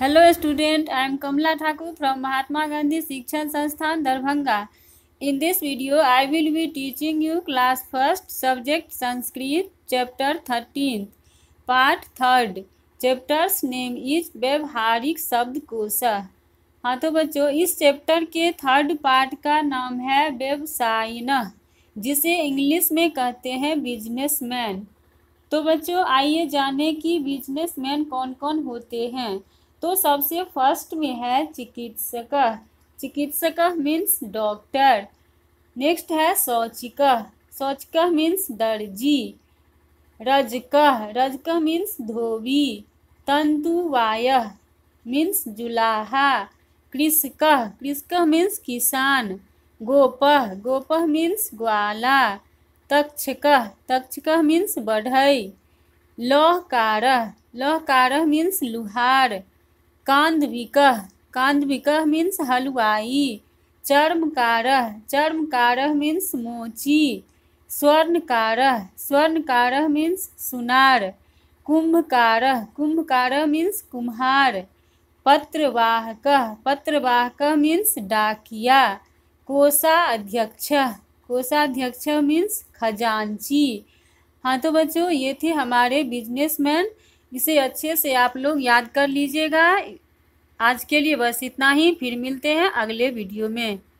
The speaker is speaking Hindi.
hello student I am Kamla Thakur from Mahatma Gandhi Shikshan Sansthan Darbhanga in this video I will be teaching you class first subject Sanskrit chapter thirteen part third chapter's name is व्यवहारिक शब्द कोश हाँ तो बच्चों इस चैप्टर के थर्ड पार्ट का नाम है व्यवसायन जिसे इंग्लिश में कहते हैं बिजनेस तो बच्चों आइए जाने कि बिजनेसमैन कौन कौन होते हैं तो सबसे फर्स्ट में है चिकित्सक चिकित्सक मीन्स डॉक्टर नेक्स्ट है शौचिक शौचिक मीन्स दर्जी रजक रजक मीन्स धोबी तंतुवाय मीन्स जुलाहा कृषक कृषक मीन्स किसान गोपह गोपह मीन्स ग्वाला तक्षक तक्षक मीन्स बढ़ई लौहकार लौहकार मीन्स लुहार कांदविकह कांदविकह मीन्स हलवाई चर्मकार चर्मकार मीन्स मोची स्वर्णकार स्वर्णकार मीन्स सुनार कुंभकार कुंभकार मीन्स कुम्हार पत्रवाहक पत्रवाहक मीन्स डाकिया कोषाध्यक्ष कोषाध्यक्ष मीन्स खजांची हाँ तो बच्चों ये थे हमारे बिजनेसमैन इसे अच्छे से आप लोग याद कर लीजिएगा आज के लिए बस इतना ही फिर मिलते हैं अगले वीडियो में